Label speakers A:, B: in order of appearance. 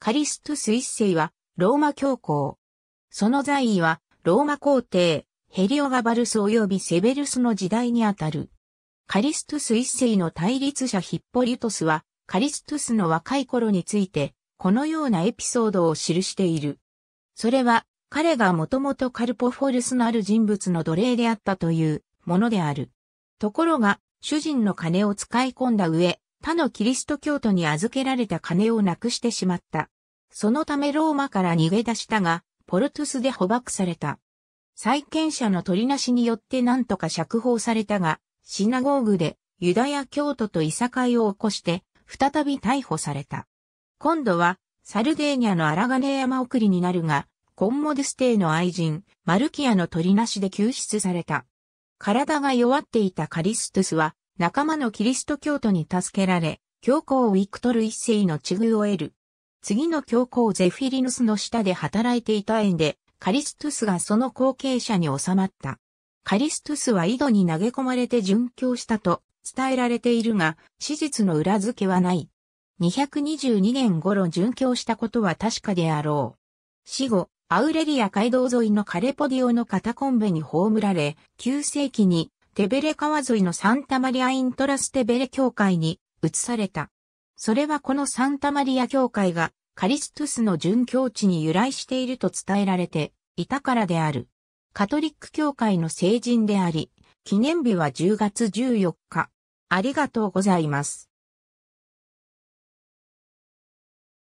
A: カリ
B: ストゥス一世はローマ教皇。その在位はローマ皇帝、ヘリオガバルス及びセベルスの時代にあたる。カリストゥス一世の対立者ヒッポリュトスは、カリストゥスの若い頃について、このようなエピソードを記している。それは、彼がもともとカルポフォルスのある人物の奴隷であったというものである。ところが、主人の金を使い込んだ上、他のキリスト教徒に預けられた金をなくしてしまった。そのためローマから逃げ出したが、ポルトゥスで捕獲された。債権者の取りなしによって何とか釈放されたが、シナゴーグでユダヤ教徒といさかいを起こして、再び逮捕された。今度は、サルデーニャのアラガネ山送りになるが、コンモデステーの愛人、マルキアの取りなしで救出された。体が弱っていたカリストゥスは、仲間のキリスト教徒に助けられ、教皇ウィクトル一世の地遇を得る。次の教皇ゼフィリヌスの下で働いていた縁で、カリストゥスがその後継者に収まった。カリストゥスは井戸に投げ込まれて殉教したと伝えられているが、史実の裏付けはない。222年頃殉教したことは確かであろう。死後、アウレリア街道沿いのカレポディオのカタコンベに葬られ、9世紀にテベレ川沿いのサンタマリア・イントラステベレ教会に移された。それはこのサンタマリア教会がカリストゥスの殉教地に由来していると伝えられていたからである。カトリック教会の聖人であり、記念日は10月14日。ありが
A: とうございます。